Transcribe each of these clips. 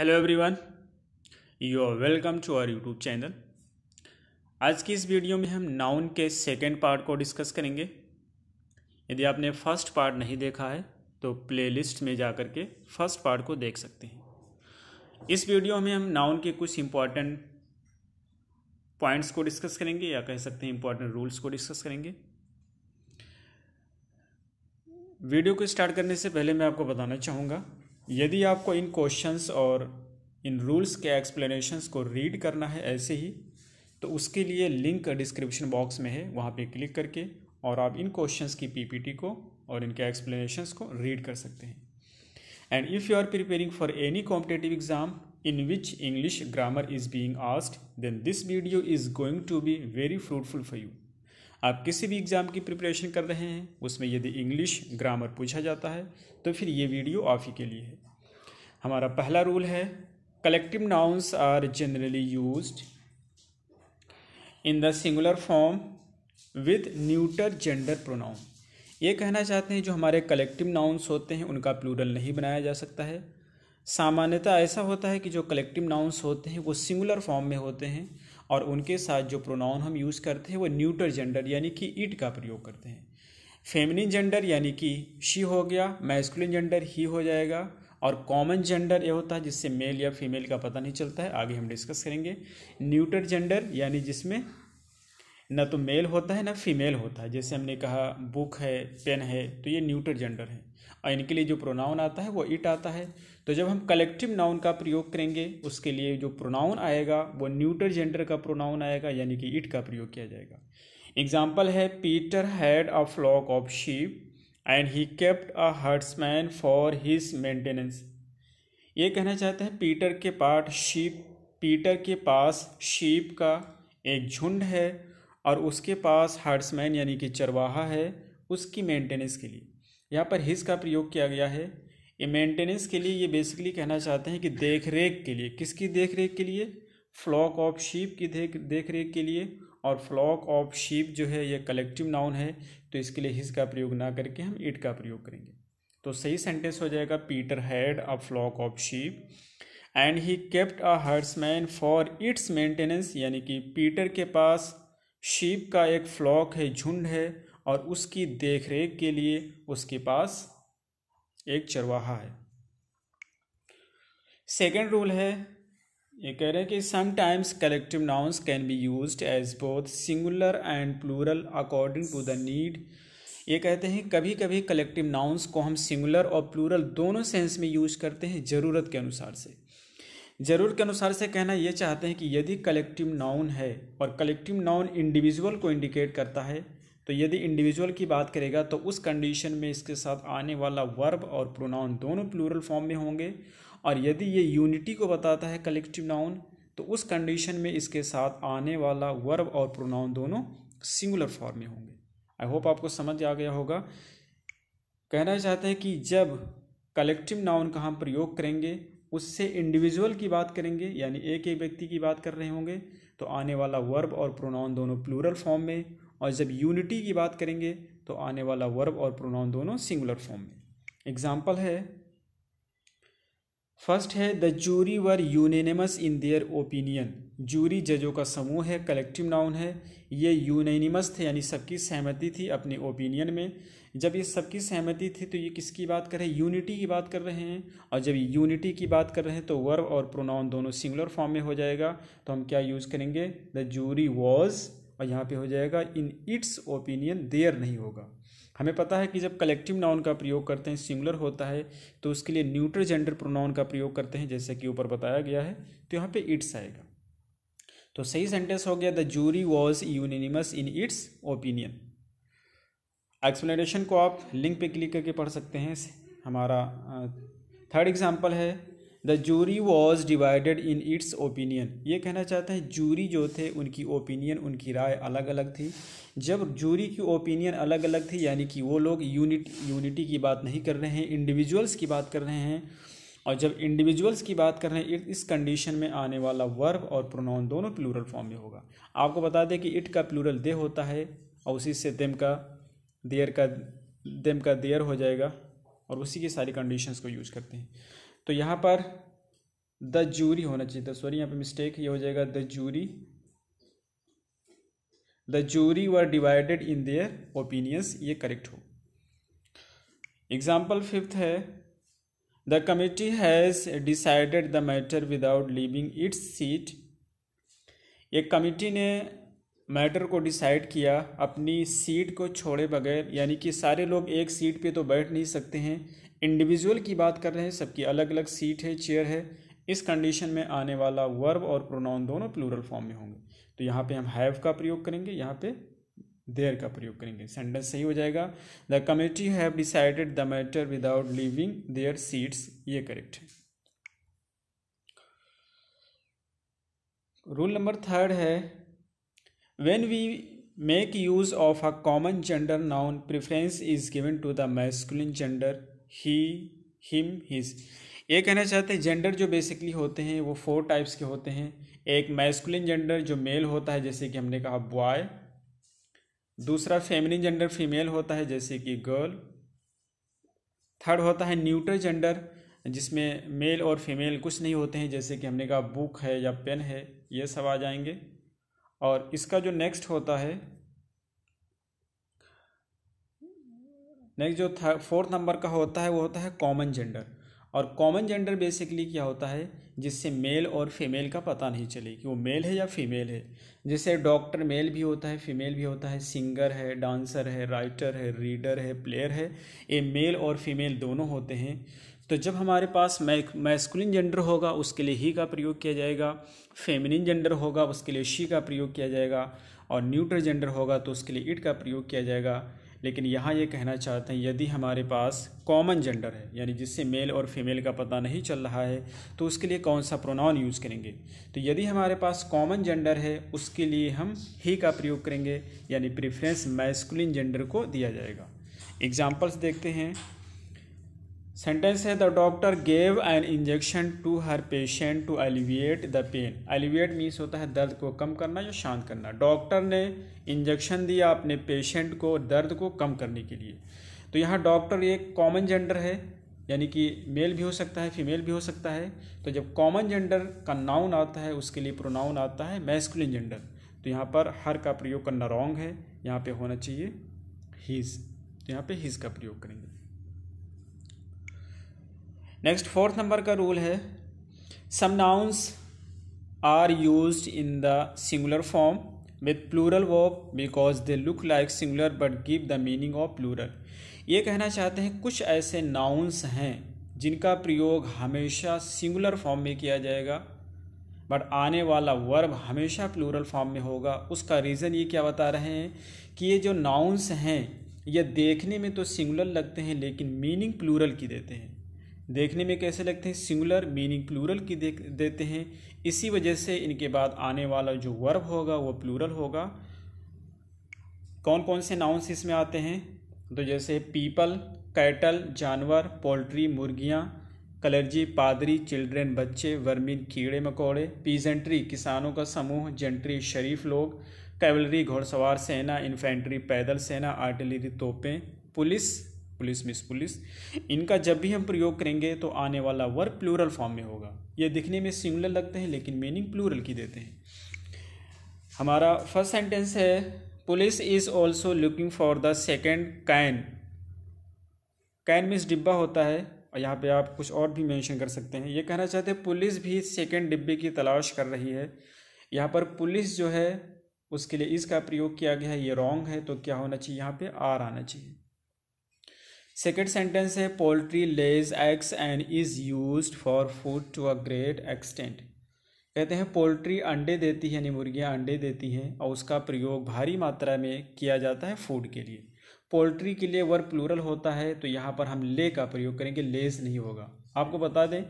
hello everyone you are welcome to our YouTube channel आज की इस वीडियो में हम नाउन के सेकेंड पार्ट को डिस्कस करेंगे यदि आपने फर्स्ट पार्ट नहीं देखा है तो प्लेलिस्ट में जाकर के फर्स्ट पार्ट को देख सकते हैं इस वीडियो में हम नाउन के कुछ इम्पॉर्टेंट पॉइंट्स को डिस्कस करेंगे या कह सकते हैं इम्पॉर्टेंट रूल्स को डिस्कस करेंगे वीडियो को स्टार्ट करने से पहले मैं आपको बताना चाहूँगा यदि आपको इन क्वेश्चंस और इन रूल्स के एक्सप्लेनेशंस को रीड करना है ऐसे ही तो उसके लिए लिंक डिस्क्रिप्शन बॉक्स में है वहाँ पे क्लिक करके और आप इन क्वेश्चंस की पीपीटी को और इनके एक्सप्लेनेशंस को रीड कर सकते हैं and if you are preparing for any competitive exam in which English grammar is being asked then this video is going to be very fruitful for you आप किसी भी एग्ज़ाम की प्रिपरेशन कर रहे हैं उसमें यदि इंग्लिश ग्रामर पूछा जाता है तो फिर ये वीडियो आप ही के लिए है हमारा पहला रूल है collective nouns are generally use in the singular form with neuter gender pronoun ये कहना चाहते हैं जो हमारे कलेक्टिव नाउन्स होते हैं उनका प्लूरल नहीं बनाया जा सकता है सामान्यतः ऐसा होता है कि जो कलेक्टिव नाउन्स होते हैं वो सिंगुलर फॉर्म में होते हैं और उनके साथ जो प्रोनाउन हम यूज़ करते हैं वो न्यूटर जेंडर यानी कि ईट का प्रयोग करते हैं फेमिनिन जेंडर यानी कि शी हो गया मैस्कुलिन जेंडर ही हो जाएगा और कॉमन जेंडर ये होता है जिससे मेल या फीमेल का पता नहीं चलता है आगे हम डिस्कस करेंगे न्यूटर जेंडर यानी जिसमें ना तो मेल होता है ना फीमेल होता है जैसे हमने कहा बुक है पेन है तो ये न्यूटर जेंडर है और इनके लिए जो प्रोनाउन आता है वो इट आता है तो जब हम कलेक्टिव नाउन का प्रयोग करेंगे उसके लिए जो प्रोनाउन आएगा वो न्यूटर जेंडर का प्रोनाउन आएगा यानी कि इट का प्रयोग किया जाएगा एग्जाम्पल है Peter had a flock of sheep and he kept a herdsman for his maintenance ये कहना चाहते हैं पीटर के पास शीप पीटर के पास शीप का एक झुंड है और उसके पास हर्ट्समैन यानी कि चरवाहा है उसकी मेंटेनेंस के लिए यहाँ पर हिज का प्रयोग किया गया है ये मेंटेनेंस के लिए ये बेसिकली कहना चाहते हैं कि देख रेख के लिए किसकी देख रेख के लिए फ्लॉक ऑफ शीप की देख देख रेख के लिए और फ्लॉक ऑफ शीप जो है यह कलेक्टिव नाउन है तो इसके लिए हिज का प्रयोग ना करके हम इट का प्रयोग करेंगे तो सही सेंटेंस हो जाएगा Peter had a flock of sheep and he kept a herdsman for its maintenance यानी कि पीटर के पास शीप का एक फ्लॉक है झुंड है और उसकी देखरेख के लिए उसके पास एक चरवाहा है सेकेंड रूल है ये कह रहे हैं कि sometimes collective nouns can be use as both singular and plural according to the need ये कहते हैं कभी कभी कलेक्टिव नाउन्स को हम सिंगुलर और प्लूरल दोनों सेंस में यूज करते हैं ज़रूरत के अनुसार से ज़रूरत के अनुसार से कहना ये चाहते हैं कि यदि कलेक्टिव नाउन है और कलेक्टिव नाउन इंडिविजुअल को इंडिकेट करता है तो यदि इंडिविजुअल की बात करेगा तो उस कंडीशन में इसके साथ आने वाला वर्ब और प्रोनाउन दोनों प्लूरल फॉर्म में होंगे और यदि ये यूनिटी को बताता है कलेक्टिव नाउन तो उस कंडीशन में इसके साथ आने वाला वर्ब और प्रोनाउन दोनों सिंगुलर फॉर्म में होंगे आई होप आपको समझ आ गया होगा कहना चाहते हैं कि जब कलेक्टिव नाउन का हम प्रयोग करेंगे उससे इंडिविजुअल की बात करेंगे यानी एक एक व्यक्ति की बात कर रहे होंगे तो आने वाला वर्ब और प्रोनाउन दोनों प्लूरल फॉर्म में और जब यूनिटी की बात करेंगे तो आने वाला वर्ब और प्रोनाउन दोनों सिंगुलर फॉर्म में एग्जाम्पल है फर्स्ट है the jury were unanimous in their opinion jury जजों का समूह है कलेक्टिव नाउन है ये यूनेनिमस थे यानी सबकी सहमति थी अपने ओपिनियन में जब ये सबकी सहमति थी तो ये किसकी बात कर रहे हैं यूनिटी की बात कर रहे हैं और जब यूनिटी की बात कर रहे हैं तो वर्ब और प्रोनाउन दोनों सिंगुलर फॉर्म में हो जाएगा तो हम क्या यूज़ करेंगे द जूरी वॉज और यहाँ पे हो जाएगा इन इट्स ओपिनियन देयर नहीं होगा हमें पता है कि जब कलेक्टिव नाउन का प्रयोग करते हैं सिंगुलर होता है तो उसके लिए न्यूट्रल जेंडर प्रोनाउन का प्रयोग करते हैं जैसे कि ऊपर बताया गया है तो यहाँ पे इट्स आएगा तो सही सेंटेंस हो गया the jury was unanimous in its opinion explanation को आप लिंक पे क्लिक करके पढ़ सकते हैं हमारा थर्ड एग्जाम्पल है the jury was divided in its opinion ये कहना चाहते हैं जूरी जो थे उनकी ओपिनियन उनकी राय अलग अलग थी जब जूरी की ओपिनियन अलग अलग थी यानी कि वो लोग यूनिट यूनिटी की बात नहीं कर रहे हैं इंडिविजुअल्स की बात कर रहे हैं और जब इंडिविजुअल्स की बात कर रहे हैं इस कंडीशन में आने वाला वर्ब और प्रोनाउन दोनों प्लूरल फॉर्म में होगा आपको बता दें कि इट का प्लूरल दे होता है और उसी से देम का देयर का देम का देयर हो जाएगा और उसी की सारी कंडीशंस को यूज करते हैं तो यहाँ पर द जूरी होना चाहिए था तो सॉरी यहाँ पे मिस्टेक ये हो जाएगा the jury the jury were divided in their opinions ये करेक्ट हो एग्जाम्पल फिफ्थ है the committee has decided the matter without leaving its seat एक कमेटी ने मैटर को डिसाइड किया अपनी सीट को छोड़े बगैर यानी कि सारे लोग एक सीट पे तो बैठ नहीं सकते हैं इंडिविजुअल की बात कर रहे हैं सबकी अलग अलग सीट है चेयर है इस कंडीशन में आने वाला वर्ब और प्रोनाउन दोनों प्लूरल फॉर्म में होंगे तो यहाँ पे हम हैव का प्रयोग करेंगे यहाँ पे देयर का प्रयोग करेंगे सेंटेंस सही हो जाएगा the committee have decided the matter without leaving their seats ये करेक्ट है रूल नंबर थर्ड है when we make use of a common gender noun preference is given to the masculine gender he him his ये कहना चाहते हैं gender जो basically होते हैं वो फोर टाइप्स के होते हैं एक मैस्कुलिन जेंडर जो मेल होता है जैसे कि हमने कहा बॉय दूसरा फेमिनिन जेंडर फीमेल होता है जैसे कि गर्ल थर्ड होता है न्यूट्रल जेंडर जिसमें मेल और फीमेल कुछ नहीं होते हैं जैसे कि हमने कहा बुक है या पेन है ये सब आ जाएंगे और इसका जो नेक्स्ट होता है नेक्स्ट जो फोर्थ नंबर का होता है वो होता है कॉमन जेंडर और कॉमन जेंडर बेसिकली क्या होता है जिससे मेल और फीमेल का पता नहीं चले कि वो मेल है या फीमेल है जैसे डॉक्टर मेल भी होता है फीमेल भी होता है सिंगर है डांसर है राइटर है रीडर है प्लेयर है ये मेल और फीमेल दोनों होते हैं तो जब हमारे पास मैस्कुलिन जेंडर होगा उसके लिए ही का प्रयोग किया जाएगा फेमिनिन जेंडर होगा उसके लिए शी का प्रयोग किया जाएगा और न्यूट्रल जेंडर होगा तो उसके लिए इट का प्रयोग किया जाएगा लेकिन यहाँ ये कहना चाहते हैं यदि हमारे पास कॉमन जेंडर है यानी जिससे मेल और फीमेल का पता नहीं चल रहा है तो उसके लिए कौन सा प्रोनाउन यूज़ करेंगे तो यदि हमारे पास कॉमन जेंडर है उसके लिए हम ही का प्रयोग करेंगे यानी प्रिफ्रेंस मैस्कुलिन जेंडर को दिया जाएगा एग्ज़ाम्पल्स देखते हैं सेंटेंस है the doctor gave an injection to her patient to alleviate the pain alleviate means होता है दर्द को कम करना या शांत करना डॉक्टर ने इंजेक्शन दिया अपने पेशेंट को दर्द को कम करने के लिए तो यहाँ डॉक्टर एक कॉमन जेंडर है यानी कि मेल भी हो सकता है फीमेल भी हो सकता है तो जब कॉमन जेंडर का नाउन आता है उसके लिए प्रोनाउन आता है मैस्कुलिन जेंडर तो यहाँ पर हर का प्रयोग करना रॉन्ग है यहाँ पे होना चाहिए हीज़ तो यहाँ पे हीज़ का प्रयोग करेंगे नेक्स्ट फोर्थ नंबर का रूल है some nouns are use in the singular form with plural verb because they look like singular but give the meaning of plural ये कहना चाहते हैं कुछ ऐसे नाउन्स हैं जिनका प्रयोग हमेशा सिंगुलर फॉर्म में किया जाएगा बट आने वाला वर्ब हमेशा प्लूरल फॉर्म में होगा उसका रीज़न ये क्या बता रहे हैं कि ये जो नाउंस हैं ये देखने में तो सिंगुलर लगते हैं लेकिन मीनिंग प्लूरल की देते हैं देखने में कैसे लगते हैं सिंगुलर मीनिंग प्लूरल की देख देते हैं इसी वजह से इनके बाद आने वाला जो वर्ब होगा वो प्लूरल होगा कौन कौन से नाउन्स इसमें आते हैं तो जैसे पीपल कैटल जानवर पोल्ट्री मुर्गियाँ कलर्जी पादरी चिल्ड्रेन बच्चे वर्मिन कीड़े मकोड़े पीजेंट्री किसानों का समूह जेंट्री शरीफ लोग कैवलरी घोड़सवार सेना इन्फेंट्री पैदल सेना आर्टिलरी तोपें पुलिस पुलिस मिस पुलिस इनका जब भी हम प्रयोग करेंगे तो आने वाला वर्ब प्लूरल फॉर्म में होगा ये दिखने में सिंगुलर लगते हैं लेकिन मीनिंग प्लूरल की देते हैं हमारा फर्स्ट सेंटेंस है police is also looking for the second can can means डिब्बा होता है और यहाँ पे आप कुछ और भी मेंशन कर सकते हैं ये कहना चाहते हैं पुलिस भी सेकेंड डिब्बे की तलाश कर रही है यहाँ पर पुलिस जो है उसके लिए इसका प्रयोग किया गया है ये रॉन्ग है तो क्या होना चाहिए यहाँ पे आर आना चाहिए सेकेंड सेंटेंस है poultry lays eggs and is use for food to a great extent कहते हैं पोल्ट्री अंडे देती है यानी मुर्गियाँ अंडे देती हैं और उसका प्रयोग भारी मात्रा में किया जाता है फूड के लिए पोल्ट्री के लिए वर्ग प्लूरल होता है तो यहाँ पर हम ले का प्रयोग करेंगे लेज नहीं होगा आपको बता दें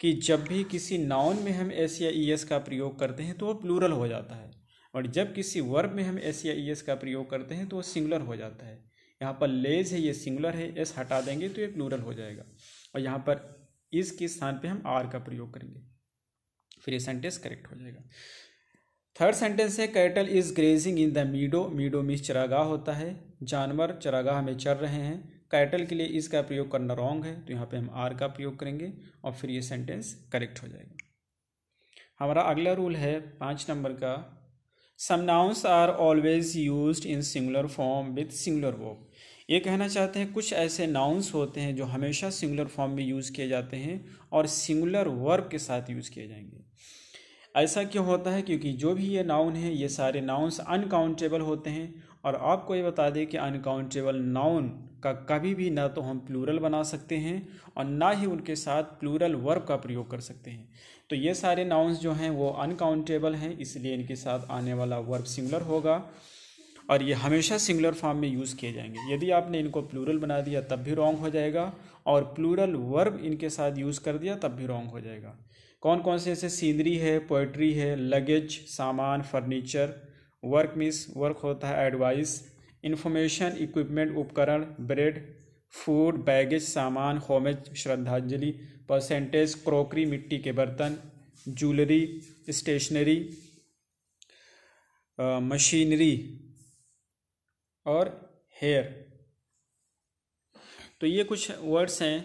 कि जब भी किसी नाउन में हम एस या ई एस का प्रयोग करते हैं तो वो प्लूरल हो जाता है और जब किसी वर्ब में हम एस या ई एस का प्रयोग करते हैं तो वो सिंगुलर हो जाता है यहाँ पर लेज है ये सिंगुलर है एस हटा देंगे तो ये प्लूरल हो जाएगा और यहाँ पर इस के स्थान पे हम आर का प्रयोग करेंगे फिर ये सेंटेंस करेक्ट हो जाएगा थर्ड सेंटेंस है cattle is grazing in the meadow meadow means चरागाह होता है जानवर चरागाह में चर रहे हैं कैटल के लिए इसका प्रयोग करना रॉन्ग है तो यहाँ पे हम आर का प्रयोग करेंगे और फिर ये सेंटेंस करेक्ट हो जाएगा हमारा अगला रूल है पाँच नंबर का some nouns are always use in singular form with singular verb ये कहना चाहते हैं कुछ ऐसे नाउन्स होते हैं जो हमेशा सिंगुलर फॉर्म में यूज़ किए जाते हैं और सिंगुलर वर्ब के साथ यूज़ किए जाएंगे ऐसा क्यों होता है क्योंकि जो भी ये नाउन है ये सारे नाउन्स अनकाउंटेबल होते हैं और आपको ये बता दें कि अनकाउंटेबल नाउन का कभी भी ना तो हम प्लूरल बना सकते हैं और ना ही उनके साथ प्लूरल वर्ब का प्रयोग कर सकते हैं तो ये सारे नाउन्स जो हैं वो अनकाउंटेबल हैं इसलिए इनके साथ आने वाला वर्ब सिंगुलर होगा और ये हमेशा सिंगुलर फॉर्म में यूज़ किए जाएंगे यदि आपने इनको प्लूरल बना दिया तब भी रॉन्ग हो जाएगा और प्लूरल वर्ब इनके साथ यूज़ कर दिया तब भी रॉन्ग हो जाएगा कौन कौन से ऐसे सीनरी है पोइट्री है लगेज सामान फर्नीचर वर्क मिस वर्क होता है एडवाइस इन्फॉर्मेशन इक्विपमेंट उपकरण ब्रेड फूड बैगेज सामान होमेज श्रद्धांजलि परसेंटेज क्रोकरी मिट्टी के बर्तन ज्वेलरी स्टेशनरी मशीनरी और हेयर तो ये कुछ वर्ड्स हैं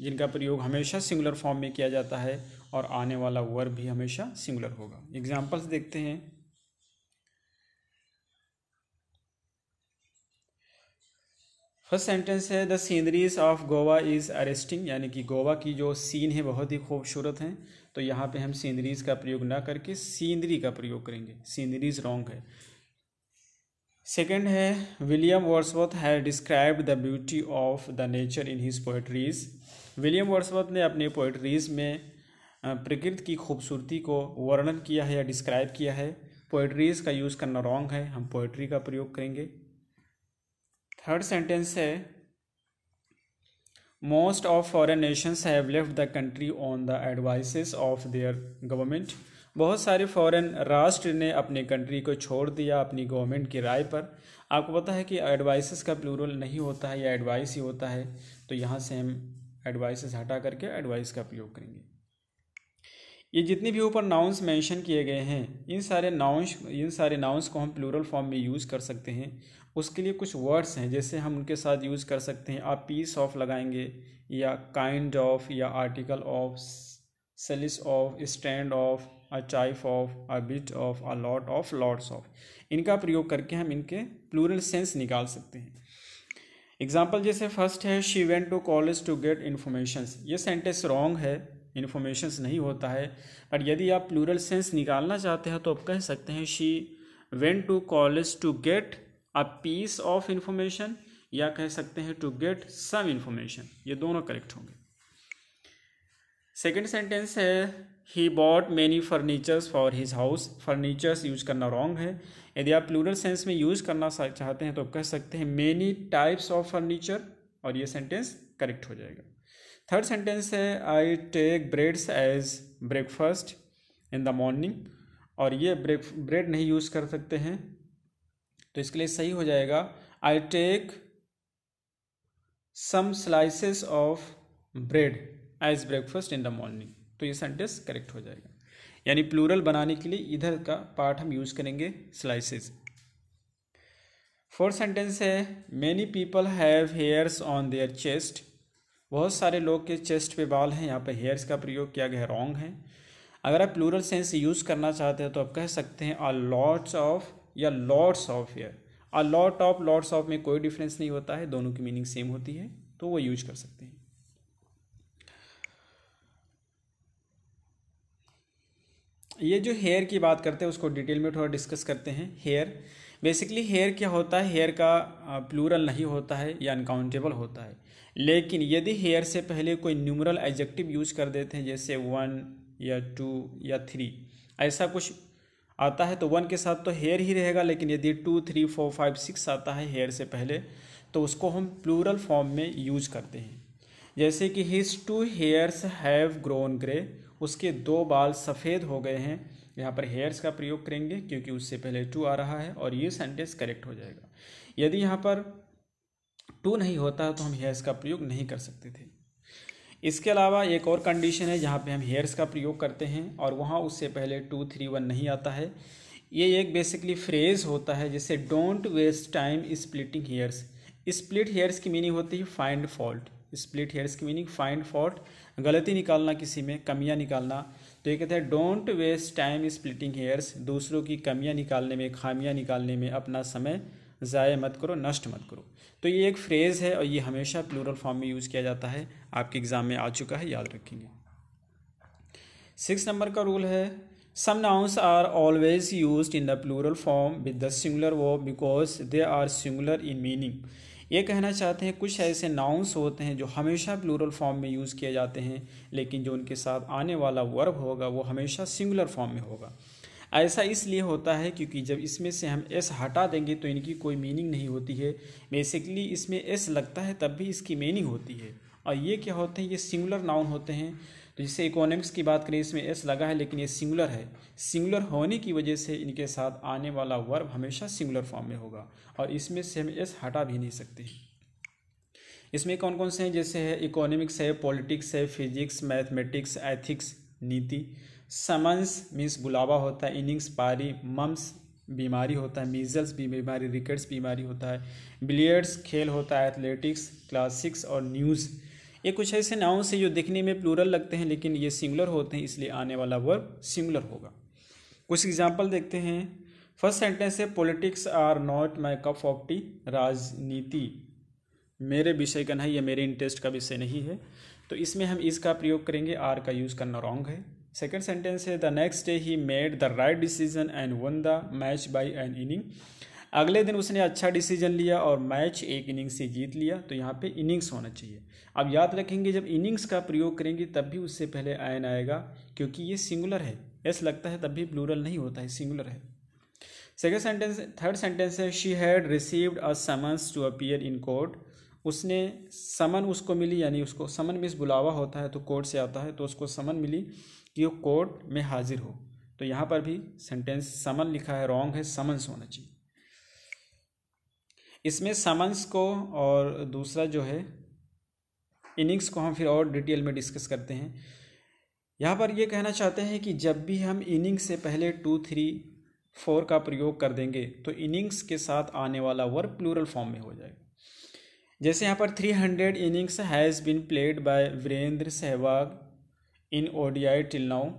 जिनका प्रयोग हमेशा सिंगुलर फॉर्म में किया जाता है और आने वाला वर्ब भी हमेशा सिंगुलर होगा एग्जाम्पल्स देखते हैं फर्स्ट सेंटेंस है the sceneries of Goa is arresting यानी कि गोवा की जो सीन है बहुत ही खूबसूरत हैं तो यहाँ पे हम सीनरीज का प्रयोग ना करके सीनरी का प्रयोग करेंगे सीनरीज रॉन्ग है सेकेंड है William Wordsworth has describe the beauty of the nature in his poetries William Wordsworth ने अपने पोइट्रीज में प्रकृति की खूबसूरती को वर्णन किया है या डिस्क्राइब किया है पोइट्रीज का यूज़ करना रॉन्ग है हम पोइट्री का प्रयोग करेंगे थर्ड सेंटेंस है most of foreign nations have left the country on the advices of their government बहुत सारे फॉरेन राष्ट्र ने अपनी कंट्री को छोड़ दिया अपनी गवर्नमेंट की राय पर आपको पता है कि एडवाइसेस का प्लूरल नहीं होता है या एडवाइस ही होता है तो यहाँ से हम एडवाइसेस हटा करके एडवाइस का प्रयोग करेंगे ये जितने भी ऊपर नाउन्स मेंशन किए गए हैं इन सारे नाउंस इन सारे नाउंस को हम प्लूरल फॉर्म में यूज़ कर सकते हैं उसके लिए कुछ वर्ड्स हैं जैसे हम उनके साथ यूज़ कर सकते हैं आप पीस ऑफ लगाएंगे या काइंड ऑफ या article of sales of stand of a chief of a bit of a lot of lots of इनका प्रयोग करके हम इनके प्लूरल सेंस निकाल सकते हैं एग्जाम्पल जैसे फर्स्ट है she went to college to get informations ये सेंटेंस रॉन्ग है इन्फॉर्मेशंस नहीं होता है बट यदि आप प्लूरल सेंस निकालना चाहते हैं तो आप कह सकते हैं she went to college to get a piece of information या कह सकते हैं टू गेट सम इन्फॉर्मेशन ये दोनों करेक्ट होंगे सेकेंड सेंटेंस है he bought many furnitures for his house furnitures use करना रॉन्ग है यदि आप प्लूरल सेंस में यूज करना चाहते हैं तो कह सकते हैं मैनी टाइप्स ऑफ फर्नीचर और ये सेंटेंस करेक्ट हो जाएगा थर्ड सेंटेंस है I take breads as breakfast in the morning और ये ब्रेक ब्रेड नहीं यूज़ कर सकते हैं तो इसके लिए सही हो जाएगा I take some slices of bread as breakfast in the morning तो ये सेंटेंस करेक्ट हो जाएगा यानी प्लूरल बनाने के लिए इधर का पार्ट हम यूज़ करेंगे स्लाइसेस फोर्थ सेंटेंस है many people have hairs on their chest बहुत सारे लोग के चेस्ट पे बाल हैं यहाँ पर हेयर्स का प्रयोग किया गया रॉन्ग है अगर आप प्लूरल सेंस यूज़ करना चाहते हो तो आप कह सकते हैं आ लॉट्स ऑफ या lots of hair a lot of lots of में कोई डिफरेंस नहीं होता है दोनों की मीनिंग सेम होती है तो वो यूज कर सकते हैं ये जो हेयर की बात करते हैं उसको डिटेल में थोड़ा डिस्कस करते हैं हेयर बेसिकली हेयर क्या होता है हेयर का प्लूरल नहीं होता है या अनकाउंटेबल होता है लेकिन यदि हेयर से पहले कोई न्यूमरल एडजेक्टिव यूज कर देते हैं जैसे वन या टू या थ्री ऐसा कुछ आता है तो वन के साथ तो हेयर ही रहेगा लेकिन यदि two three four five six आता है हेयर से पहले तो उसको हम प्लूरल फॉर्म में यूज करते हैं जैसे कि his two hairs have grown grey उसके दो बाल सफ़ेद हो गए हैं यहाँ पर हेयर्स का प्रयोग करेंगे क्योंकि उससे पहले टू आ रहा है और ये सेंटेंस करेक्ट हो जाएगा यदि यहाँ पर टू नहीं होता तो हम हेयर्स का प्रयोग नहीं कर सकते थे इसके अलावा एक और कंडीशन है जहाँ पे हम हेयर्स का प्रयोग करते हैं और वहाँ उससे पहले टू थ्री वन नहीं आता है ये एक बेसिकली फ्रेज़ होता है जिसे don't waste time splitting hairs split hairs की मीनिंग होती है फाइंड फॉल्ट स्प्लिट हेयर इसकी मीनिंग फाइंड फॉल्ट गलती निकालना किसी में कमियां निकालना तो ये कहते हैं don't waste time splitting hairs दूसरों की कमियां निकालने में खामियां निकालने में अपना समय ज़ाय मत करो नष्ट मत करो तो ये एक फ्रेज़ है और ये हमेशा प्लूरल फॉर्म में यूज़ किया जाता है आपके एग्ज़ाम में आ चुका है याद रखेंगे सिक्स नंबर का रूल है some nouns are always use in the plural form with the singular वो because they are singular in meaning ये कहना चाहते हैं कुछ ऐसे नाउंस होते हैं जो हमेशा प्लूरल फॉर्म में यूज़ किए जाते हैं लेकिन जो उनके साथ आने वाला वर्ब होगा वो हमेशा सिंगुलर फॉर्म में होगा ऐसा इसलिए होता है क्योंकि जब इसमें से हम एस हटा देंगे तो इनकी कोई मीनिंग नहीं होती है बेसिकली इसमें एस लगता है तब भी इसकी मीनिंग होती है और ये क्या होते हैं ये सिंगुलर नाउन होते हैं तो जिससे इकोनॉमिक्स की बात करें इसमें एस लगा है लेकिन ये सिंगुलर है सिंगुलर होने की वजह से इनके साथ आने वाला वर्ब हमेशा सिंगुलर फॉर्म में होगा और इसमें से हम एस हटा भी नहीं सकते इसमें कौन कौन से हैं जैसे है इकोनॉमिक्स है पॉलिटिक्स है फिजिक्स मैथमेटिक्स एथिक्स नीति समन्स मीन्स बुलावा होता है इनिंग्स पारी मम्स बीमारी होता है मीजल्स भी बीमारी रिकेट्स बीमारी होता है बिलियर्ड्स खेल होता है एथलेटिक्स क्लासिक्स और न्यूज़ ये कुछ ऐसे नाउन से जो दिखने में प्लूरल लगते हैं लेकिन ये सिंगुलर होते हैं इसलिए आने वाला वर्ब सिंगुलर होगा कुछ एग्जाम्पल देखते हैं फर्स्ट सेंटेंस है politics are not my cup of tea राजनीति मेरे विषय का नहीं या मेरे इंटरेस्ट का विषय नहीं है तो इसमें हम इसका प्रयोग करेंगे आर का यूज़ करना रॉन्ग है सेकेंड सेंटेंस है the next day he made the right decision and won the match by an inning अगले दिन उसने अच्छा डिसीजन लिया और मैच एक इनिंग से जीत लिया तो यहाँ पे इनिंग्स होना चाहिए अब याद रखेंगे जब इनिंग्स का प्रयोग करेंगे तब भी उससे पहले आयन आएगा क्योंकि ये सिंगुलर है एस लगता है तब भी प्लूरल नहीं होता है सिंगुलर है सेकेंड सेंटेंस थर्ड सेंटेंस है she had received a summons to appear in court उसने समन उसको मिली यानी उसको समन मिस बुलावा होता है तो कोर्ट से आता है तो उसको समन मिली कि वो कोर्ट में हाजिर हो तो यहाँ पर भी सेंटेंस समन लिखा है रॉन्ग है समन्स होना चाहिए इसमें समन्स को और दूसरा जो है इनिंग्स को हम फिर और डिटेल में डिस्कस करते हैं यहाँ पर ये कहना चाहते हैं कि जब भी हम इनिंग्स से पहले टू थ्री फोर का प्रयोग कर देंगे तो इनिंग्स के साथ आने वाला वर्ब प्लूरल फॉर्म में हो जाएगा जैसे यहाँ पर three hundred innings has been played by Virender Sehwag in ODI till now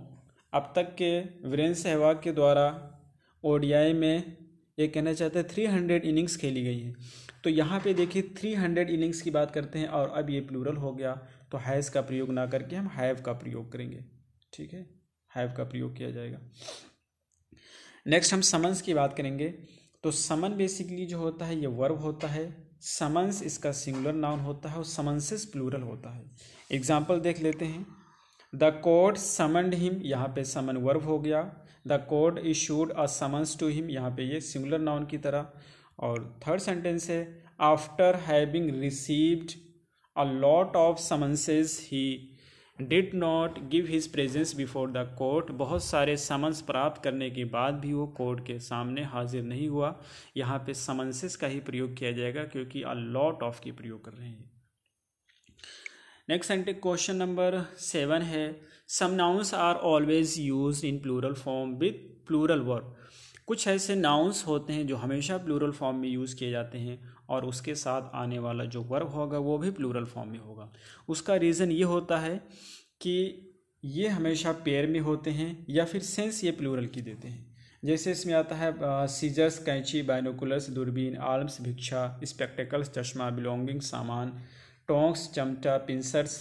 अब तक के वीरेंद्र सहवाग के द्वारा ओडीआई में ये कहना चाहता है थ्री हंड्रेड इनिंग्स खेली गई हैं तो यहाँ पे देखिए थ्री हंड्रेड इनिंग्स की बात करते हैं और अब ये प्लूरल हो गया तो हैज़ का प्रयोग ना करके हम हैव का प्रयोग करेंगे ठीक है हैव का प्रयोग किया जाएगा नेक्स्ट हम समन्स की बात करेंगे तो समन बेसिकली जो होता है ये वर्ब होता है समन्स इसका सिंगुलर नाउन होता है और समन्सेस प्लूरल होता है एग्जाम्पल देख लेते हैं द कोर्ट समंड हिम यहाँ पे समन वर्ब हो गया the court issued a summons to him यहाँ पे ये सिंगुलर नाउन की तरह और थर्ड सेंटेंस है after having received a lot of summonses he did not give his presence before the court बहुत सारे समन्स प्राप्त करने के बाद भी वो कोर्ट के सामने हाजिर नहीं हुआ यहाँ पे समन्सेस का ही प्रयोग किया जाएगा क्योंकि अ लॉट ऑफ की प्रयोग कर रहे हैं next sentence question number seven है some nouns are always use in plural form with plural verb कुछ ऐसे नाउन्स होते हैं जो हमेशा प्लूरल फॉर्म में यूज़ किए जाते हैं और उसके साथ आने वाला जो वर्ब होगा वो भी प्लूरल फॉर्म में होगा उसका रीज़न ये होता है कि ये हमेशा पेयर में होते हैं या फिर सेंस ये प्लूरल की देते हैं जैसे इसमें आता है सीजर्स कैंची बाइनोकुलर्स दूरबीन आर्म्स भिक्षा स्पेक्टेकल्स चश्मा बिलोंगिंग सामान टोंक्स चमटा पिंसर्स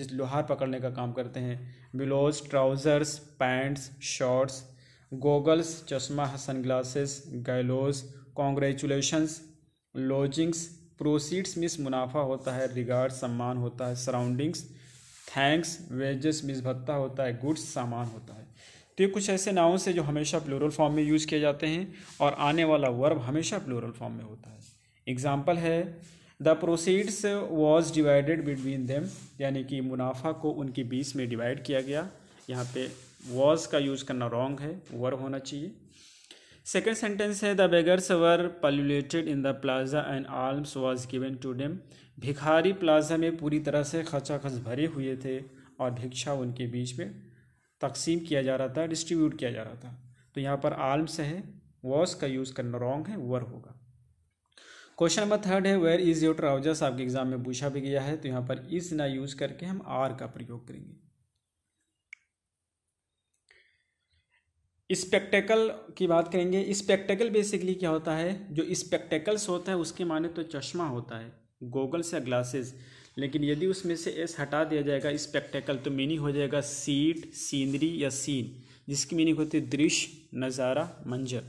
जिस लोहार पकड़ने का काम करते हैं bellows trousers pants shorts goggles चश्मा sunglasses gallows congratulations lodgings proceeds मिस मुनाफा होता है रिगार्ड सम्मान होता है सराउंडिंग्स थैंक्स वेजेस मिस भत्ता होता है गुड्स सामान होता है तो ये कुछ ऐसे नाउन से जो हमेशा प्लूरल फॉर्म में यूज़ किए जाते हैं और आने वाला वर्ब हमेशा प्लूरल फॉर्म में होता है एग्जाम्पल है the proceeds was divided between them यानी कि मुनाफा को उनके बीच में डिवाइड किया गया यहाँ पे वॉज का यूज़ करना रॉन्ग है वर होना चाहिए सेकेंड सेंटेंस है the beggars were pullulated in the plaza and alms was given to them भिखारी प्लाजा में पूरी तरह से खचाखच भरे हुए थे और भिक्षा उनके बीच में तकसीम किया जा रहा था डिस्ट्रीब्यूट किया जा रहा था तो यहाँ पर आर्म्स है वॉस का यूज़ करना रॉन्ग है वर होगा क्वेश्चन नंबर थर्ड है वेयर इज योर ट्राउजर्स आपके एग्जाम में पूछा भी गया है तो यहाँ पर इज ना यूज करके हम आर का प्रयोग करेंगे स्पेक्टेकल की बात करेंगे स्पेक्टेकल बेसिकली क्या होता है जो स्पेक्टेकल्स होता है उसके माने तो चश्मा होता है गोगल्स या ग्लासेस लेकिन यदि उसमें से एस हटा दिया जाएगा स्पेक्टेकल तो मीनिंग हो जाएगा सीट सीनरी या सीन जिसकी मीनिंग होती है दृश्य नज़ारा मंजर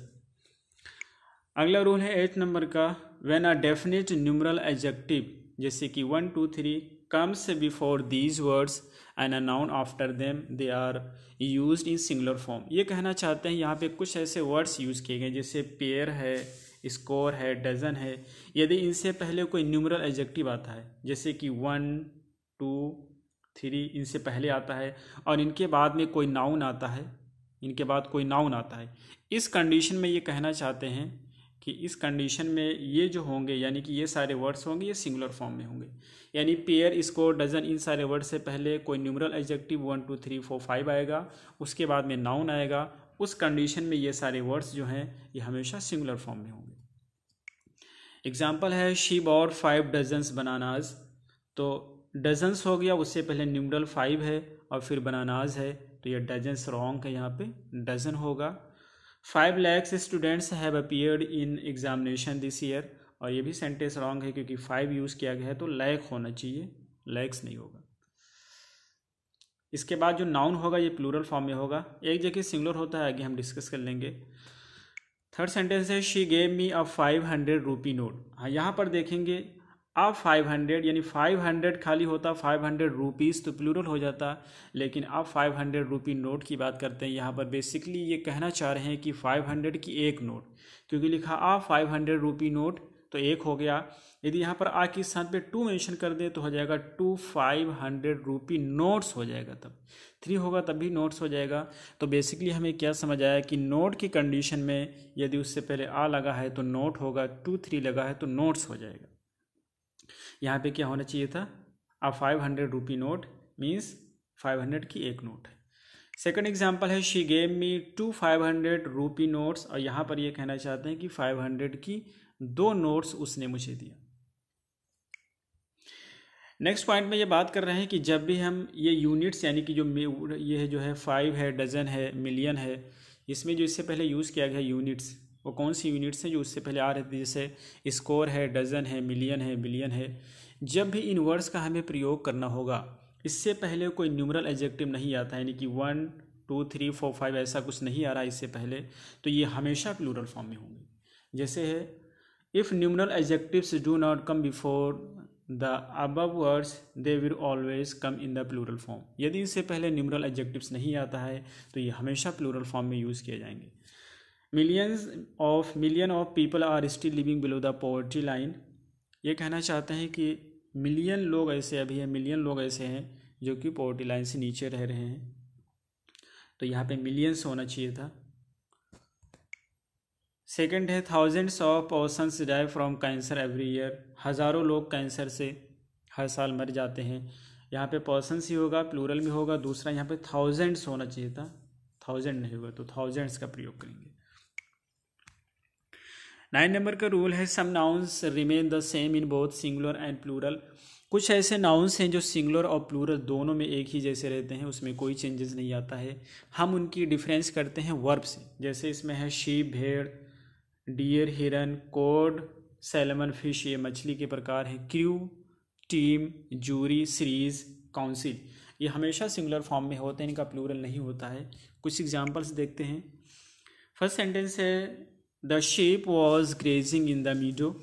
अगला रूल है एट नंबर का when a definite numeral adjective जैसे कि one two three comes before these words and a noun after them they are use in singular form ये कहना चाहते हैं यहाँ पे कुछ ऐसे वर्ड्स यूज किए गए जैसे पेयर है स्कोर है डजन है यदि इनसे पहले कोई न्यूमरल एजेक्टिव आता है जैसे कि वन टू थ्री इनसे पहले आता है और इनके बाद में कोई नाउन आता है इनके बाद कोई नाउन आता है इस कंडीशन में ये कहना चाहते हैं कि इस कंडीशन में ये जो होंगे यानी कि ये सारे वर्ड्स होंगे ये सिंगुलर फॉर्म में होंगे यानी पेयर इसको डजन इन सारे वर्ड से पहले कोई numeral adjective one two three four five आएगा उसके बाद में नाउन आएगा उस कंडीशन में ये सारे वर्ड्स जो हैं ये हमेशा सिंगुलर फॉर्म में होंगे एग्जाम्पल है शी और फाइव डजन्स बनानाज तो डजन्स हो गया उससे पहले न्यूमरल फाइव है और फिर बनानाज है तो ये डजन्स रॉन्ग है यहाँ पे डजन होगा five lakhs students have appeared in examination this year और ये भी सेंटेंस रॉन्ग है क्योंकि फाइव यूज़ किया गया है तो लैक होना चाहिए लैक्स नहीं होगा इसके बाद जो नाउन होगा ये प्लूरल फॉर्म में होगा एक जगह सिंगुलर होता है आगे हम डिस्कस कर लेंगे थर्ड सेंटेंस है she gave me a five hundred rupee note हाँ यहाँ पर देखेंगे अब 500 यानी 500 खाली होता 500 हंड्रेड रुपीज़ तो प्लूरल हो जाता लेकिन अब 500 हंड्रेड रुपी नोट की बात करते हैं यहाँ पर बेसिकली ये कहना चाह रहे हैं कि 500 की एक नोट क्योंकि लिखा a five hundred rupee note तो एक हो गया यदि यहाँ पर आ के स्थान पे टू मेंशन कर दें तो हो जाएगा two five hundred rupee notes हो जाएगा तब थ्री होगा तब भी नोट्स हो जाएगा तो बेसिकली हमें क्या समझ आया कि नोट की कंडीशन में यदि उससे पहले आ लगा है तो नोट होगा टू थ्री लगा है तो नोट्स हो जाएगा यहाँ पे क्या होना चाहिए था अब five hundred rupee note means five hundred की एक नोट है सेकेंड एग्जाम्पल है she gave me two five hundred rupee notes और यहाँ पर ये कहना चाहते हैं कि फाइव हंड्रेड की दो नोट्स उसने मुझे दिया नेक्स्ट पॉइंट में ये बात कर रहे हैं कि जब भी हम ये यूनिट्स यानी कि जो ये जो है फाइव है डजन है मिलियन है इसमें जो इससे पहले यूज़ किया गया यूनिट्स वो कौन सी यूनिट्स हैं जो उससे पहले आ रहे थे जैसे स्कोर है डजन है मिलियन है बिलियन है जब भी इन वर्ड्स का हमें प्रयोग करना होगा इससे पहले कोई न्यूमरल एडजेक्टिव नहीं आता यानी कि one two three four five ऐसा कुछ नहीं आ रहा इससे पहले तो ये हमेशा प्लूरल फॉर्म में होंगे जैसे है if numeral adjectives do not come before the above words they will always come in the plural form यदि इससे पहले न्यूमरल एडजेक्टिव्स नहीं आता है तो ये हमेशा प्लूरल फॉर्म में यूज़ किए जाएंगे millions of million of people are still living below the poverty line ये कहना चाहते हैं कि मिलियन लोग ऐसे अभी हैं मिलियन लोग ऐसे हैं जो कि पॉवर्टी लाइन से नीचे रह रहे हैं तो यहाँ पे मिलियंस होना चाहिए था सेकंड है thousands of person die from cancer every year हज़ारों लोग कैंसर से हर साल मर जाते हैं यहाँ पे पर्सनस ही होगा प्लूरल में होगा दूसरा यहाँ पे थाउजेंड्स होना चाहिए था थाउजेंड नहीं होगा तो थाउजेंड्स का प्रयोग करेंगे नाइन नंबर का रूल है some nouns remain the same in both singular and plural कुछ ऐसे नाउन्स हैं जो सिंगुलर और प्लूरल दोनों में एक ही जैसे रहते हैं उसमें कोई चेंजेस नहीं आता है हम उनकी डिफरेंस करते हैं वर्ब से जैसे इसमें है शीप भेड़ डियर हिरन कोड सेलमन फिश ये मछली के प्रकार हैं crew team jury series council ये हमेशा सिंगुलर फॉर्म में होते हैं इनका प्लूरल नहीं होता है कुछ एग्जाम्पल्स देखते हैं फर्स्ट सेंटेंस है the sheep was grazing in the meadow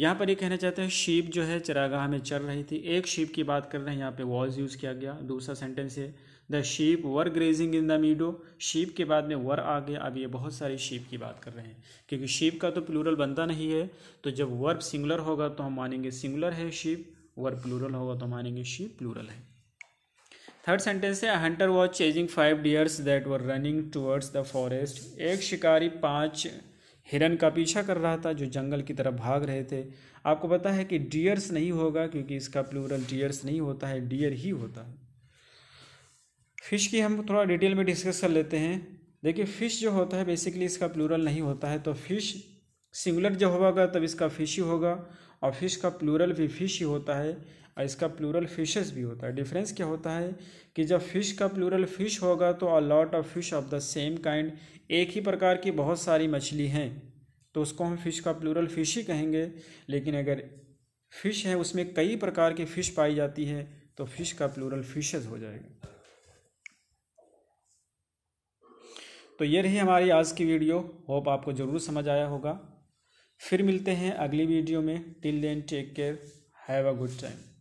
यहाँ पर ये कहना चाहते हैं शेप जो है चरागाह में चल रही थी एक शेप की बात कर रहे हैं यहाँ पे वॉज यूज़ किया गया दूसरा सेंटेंस है the sheep were grazing in the meadow sheep के बाद में वर आ गया अब ये बहुत सारी शेप की बात कर रहे हैं क्योंकि शेप का तो प्लूरल बनता नहीं है तो जब वर्ब सिंगुलर होगा तो हम मानेंगे सिंगुलर है शेप वर्ब प्लूरल होगा तो मानेंगे शेप प्लूरल है थर्ड सेंटेंस है hunter was chasing five deers that were running towards the forest एक शिकारी पाँच हिरन का पीछा कर रहा था जो जंगल की तरफ भाग रहे थे आपको पता है कि डियर्स नहीं होगा क्योंकि इसका प्लूरल डियर्स नहीं होता है डियर ही होता है फ़िश की हम थोड़ा डिटेल में डिस्कस कर लेते हैं देखिए फ़िश जो होता है बेसिकली इसका प्लूरल नहीं होता है तो फ़िश सिंगुलर जो होगा तब इसका फिश ही होगा और फिश का प्लूरल भी फिश ही होता है और इसका प्लूरल फिशेस भी होता है डिफरेंस क्या होता है कि जब फिश का प्लूरल फिश होगा तो a lot of fish of the same kind एक ही प्रकार की बहुत सारी मछली हैं तो उसको हम फिश का प्लूरल फिश ही कहेंगे लेकिन अगर फिश है उसमें कई प्रकार की फ़िश पाई जाती है तो फिश का प्लूरल फिशेज हो जाएगा तो ये रही हमारी आज की वीडियो होप आपको ज़रूर समझ आया होगा फिर मिलते हैं अगली वीडियो में till then take care have a good time